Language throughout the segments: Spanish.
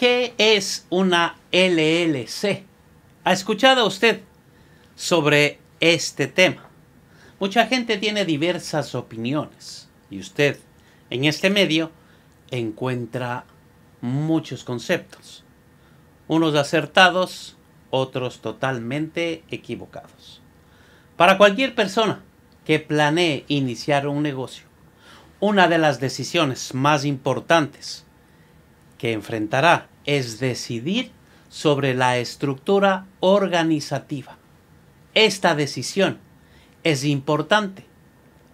¿Qué es una LLC? ¿Ha escuchado usted sobre este tema? Mucha gente tiene diversas opiniones y usted en este medio encuentra muchos conceptos, unos acertados, otros totalmente equivocados. Para cualquier persona que planee iniciar un negocio, una de las decisiones más importantes que enfrentará es decidir sobre la estructura organizativa. Esta decisión es importante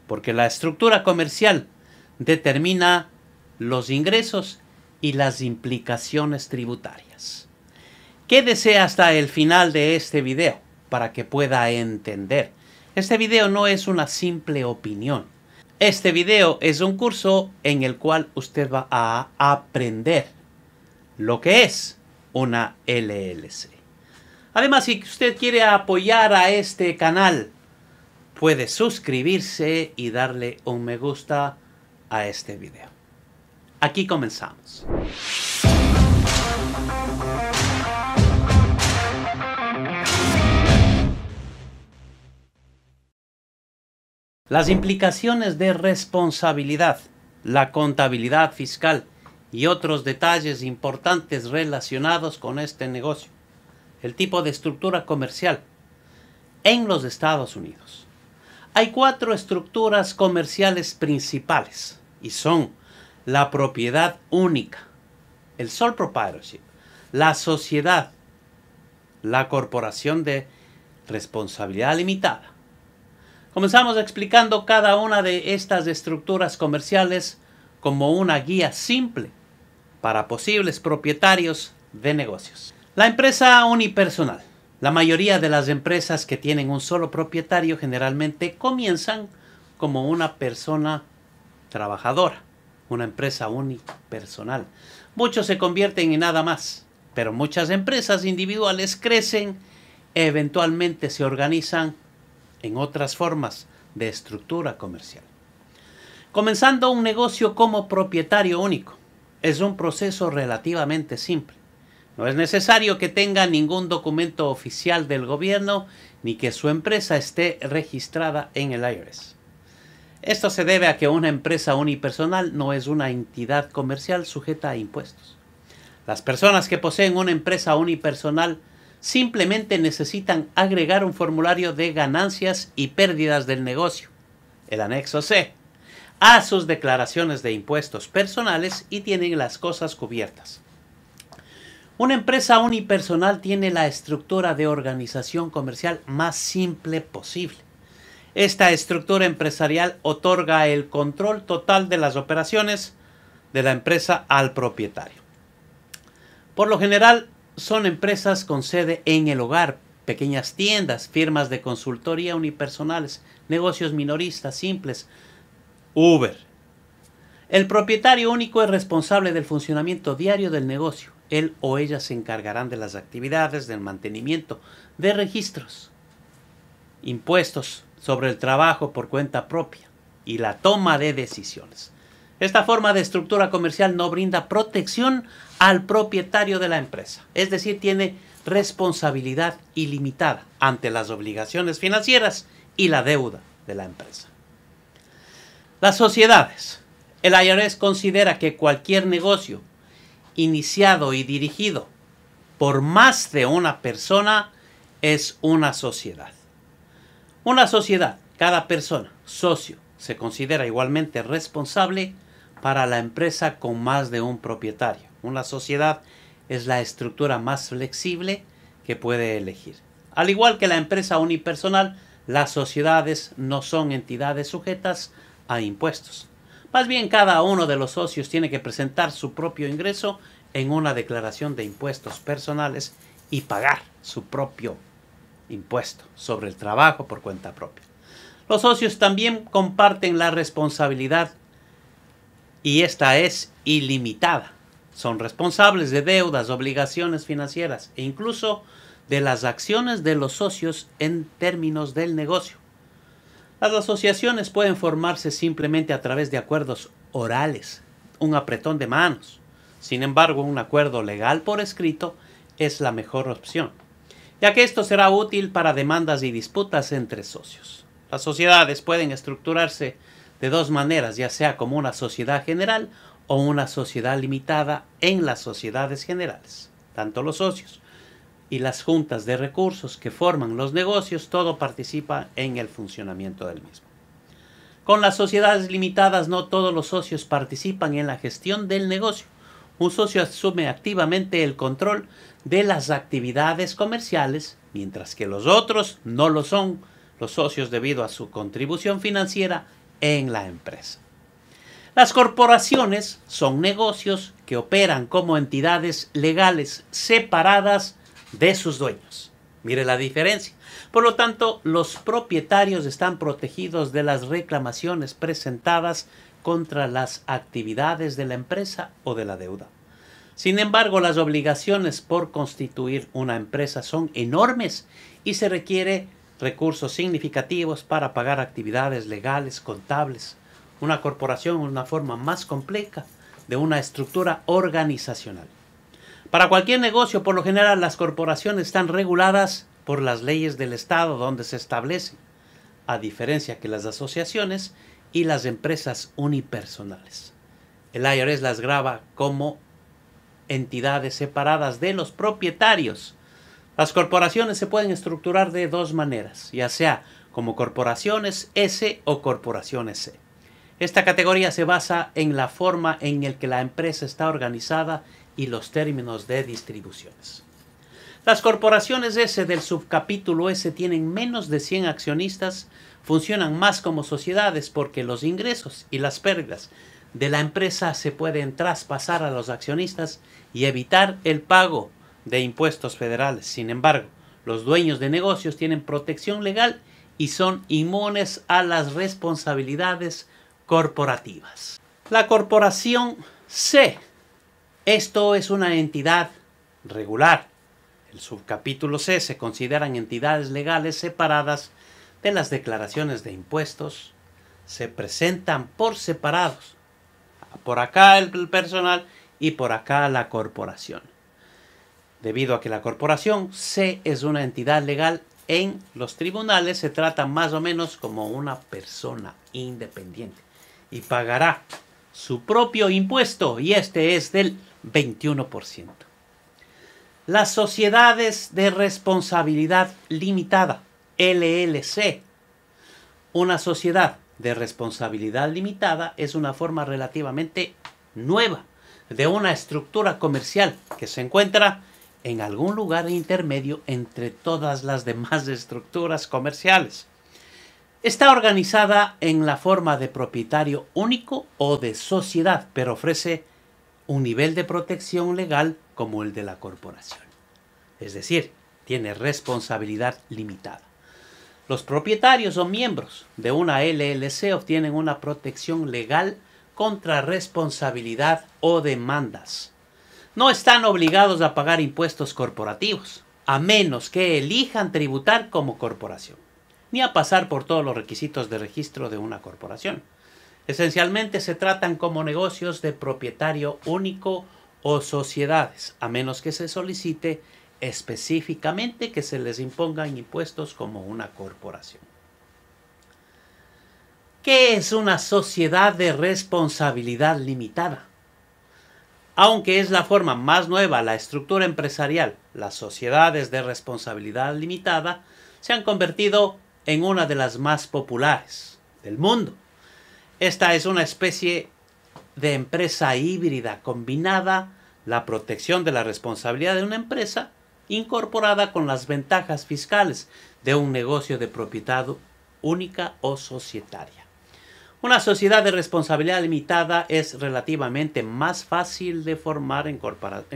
porque la estructura comercial determina los ingresos y las implicaciones tributarias. Quédese hasta el final de este video para que pueda entender. Este video no es una simple opinión. Este video es un curso en el cual usted va a aprender lo que es una LLC. Además, si usted quiere apoyar a este canal, puede suscribirse y darle un me gusta a este video. Aquí comenzamos. Las implicaciones de responsabilidad, la contabilidad fiscal, y otros detalles importantes relacionados con este negocio, el tipo de estructura comercial en los Estados Unidos. Hay cuatro estructuras comerciales principales y son la propiedad única, el sole proprietorship, la sociedad, la corporación de responsabilidad limitada. Comenzamos explicando cada una de estas estructuras comerciales como una guía simple para posibles propietarios de negocios. La empresa unipersonal. La mayoría de las empresas que tienen un solo propietario generalmente comienzan como una persona trabajadora, una empresa unipersonal. Muchos se convierten en nada más, pero muchas empresas individuales crecen, eventualmente se organizan en otras formas de estructura comercial. Comenzando un negocio como propietario único, es un proceso relativamente simple. No es necesario que tenga ningún documento oficial del gobierno ni que su empresa esté registrada en el IRS. Esto se debe a que una empresa unipersonal no es una entidad comercial sujeta a impuestos. Las personas que poseen una empresa unipersonal simplemente necesitan agregar un formulario de ganancias y pérdidas del negocio, el anexo C, a sus declaraciones de impuestos personales y tienen las cosas cubiertas. Una empresa unipersonal tiene la estructura de organización comercial más simple posible. Esta estructura empresarial otorga el control total de las operaciones de la empresa al propietario. Por lo general son empresas con sede en el hogar, pequeñas tiendas, firmas de consultoría unipersonales, negocios minoristas simples, Uber. El propietario único es responsable del funcionamiento diario del negocio. Él o ella se encargarán de las actividades, del mantenimiento, de registros, impuestos sobre el trabajo por cuenta propia y la toma de decisiones. Esta forma de estructura comercial no brinda protección al propietario de la empresa, es decir, tiene responsabilidad ilimitada ante las obligaciones financieras y la deuda de la empresa. Las sociedades. El IRS considera que cualquier negocio iniciado y dirigido por más de una persona es una sociedad. Una sociedad, cada persona, socio, se considera igualmente responsable para la empresa con más de un propietario. Una sociedad es la estructura más flexible que puede elegir. Al igual que la empresa unipersonal, las sociedades no son entidades sujetas a impuestos. Más bien cada uno de los socios tiene que presentar su propio ingreso en una declaración de impuestos personales y pagar su propio impuesto sobre el trabajo por cuenta propia. Los socios también comparten la responsabilidad y esta es ilimitada. Son responsables de deudas, obligaciones financieras e incluso de las acciones de los socios en términos del negocio. Las asociaciones pueden formarse simplemente a través de acuerdos orales, un apretón de manos. Sin embargo, un acuerdo legal por escrito es la mejor opción, ya que esto será útil para demandas y disputas entre socios. Las sociedades pueden estructurarse de dos maneras, ya sea como una sociedad general o una sociedad limitada en las sociedades generales, tanto los socios y las juntas de recursos que forman los negocios, todo participa en el funcionamiento del mismo. Con las sociedades limitadas no todos los socios participan en la gestión del negocio. Un socio asume activamente el control de las actividades comerciales, mientras que los otros no lo son los socios debido a su contribución financiera en la empresa. Las corporaciones son negocios que operan como entidades legales separadas de sus dueños. Mire la diferencia. Por lo tanto, los propietarios están protegidos de las reclamaciones presentadas contra las actividades de la empresa o de la deuda. Sin embargo, las obligaciones por constituir una empresa son enormes y se requiere recursos significativos para pagar actividades legales, contables. Una corporación es una forma más compleja de una estructura organizacional. Para cualquier negocio, por lo general, las corporaciones están reguladas por las leyes del Estado donde se establecen, a diferencia que las asociaciones y las empresas unipersonales. El IRS las graba como entidades separadas de los propietarios. Las corporaciones se pueden estructurar de dos maneras, ya sea como corporaciones S o corporaciones C. Esta categoría se basa en la forma en el que la empresa está organizada y los términos de distribuciones. Las corporaciones S del subcapítulo S tienen menos de 100 accionistas, funcionan más como sociedades porque los ingresos y las pérdidas de la empresa se pueden traspasar a los accionistas y evitar el pago de impuestos federales. Sin embargo, los dueños de negocios tienen protección legal y son inmunes a las responsabilidades corporativas. La corporación C esto es una entidad regular. El subcapítulo C se consideran entidades legales separadas de las declaraciones de impuestos. Se presentan por separados. Por acá el personal y por acá la corporación. Debido a que la corporación C es una entidad legal en los tribunales, se trata más o menos como una persona independiente y pagará su propio impuesto y este es del 21%. Las sociedades de responsabilidad limitada, LLC. Una sociedad de responsabilidad limitada es una forma relativamente nueva de una estructura comercial que se encuentra en algún lugar intermedio entre todas las demás estructuras comerciales. Está organizada en la forma de propietario único o de sociedad, pero ofrece un nivel de protección legal como el de la corporación. Es decir, tiene responsabilidad limitada. Los propietarios o miembros de una LLC obtienen una protección legal contra responsabilidad o demandas. No están obligados a pagar impuestos corporativos, a menos que elijan tributar como corporación ni a pasar por todos los requisitos de registro de una corporación. Esencialmente se tratan como negocios de propietario único o sociedades, a menos que se solicite específicamente que se les impongan impuestos como una corporación. ¿Qué es una sociedad de responsabilidad limitada? Aunque es la forma más nueva, la estructura empresarial, las sociedades de responsabilidad limitada se han convertido en una de las más populares del mundo. Esta es una especie de empresa híbrida combinada la protección de la responsabilidad de una empresa incorporada con las ventajas fiscales de un negocio de propiedad única o societaria. Una sociedad de responsabilidad limitada es relativamente más fácil de formar en,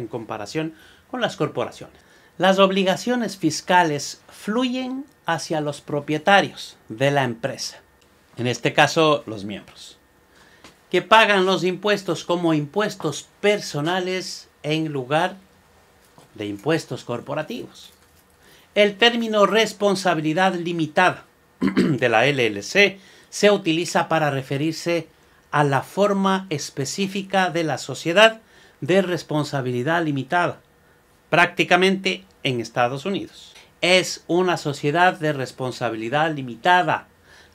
comparación con las corporaciones. Las obligaciones fiscales fluyen hacia los propietarios de la empresa, en este caso los miembros, que pagan los impuestos como impuestos personales en lugar de impuestos corporativos. El término responsabilidad limitada de la LLC se utiliza para referirse a la forma específica de la sociedad de responsabilidad limitada, prácticamente en Estados Unidos es una sociedad de responsabilidad limitada.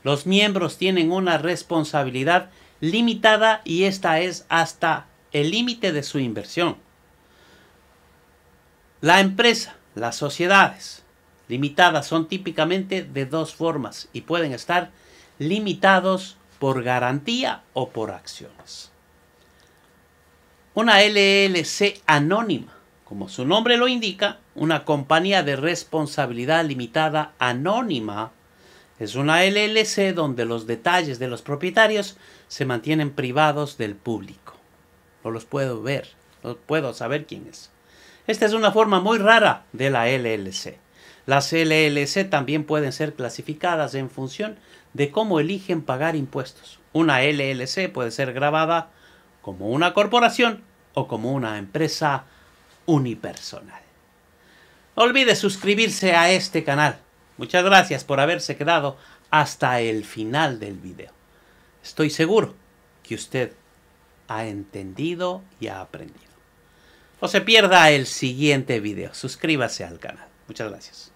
Los miembros tienen una responsabilidad limitada y esta es hasta el límite de su inversión. La empresa, las sociedades limitadas son típicamente de dos formas y pueden estar limitados por garantía o por acciones. Una LLC anónima como su nombre lo indica, una compañía de responsabilidad limitada anónima es una LLC donde los detalles de los propietarios se mantienen privados del público. No los puedo ver, no puedo saber quién es. Esta es una forma muy rara de la LLC. Las LLC también pueden ser clasificadas en función de cómo eligen pagar impuestos. Una LLC puede ser grabada como una corporación o como una empresa unipersonal. No olvide suscribirse a este canal. Muchas gracias por haberse quedado hasta el final del video. Estoy seguro que usted ha entendido y ha aprendido. No se pierda el siguiente video. Suscríbase al canal. Muchas gracias.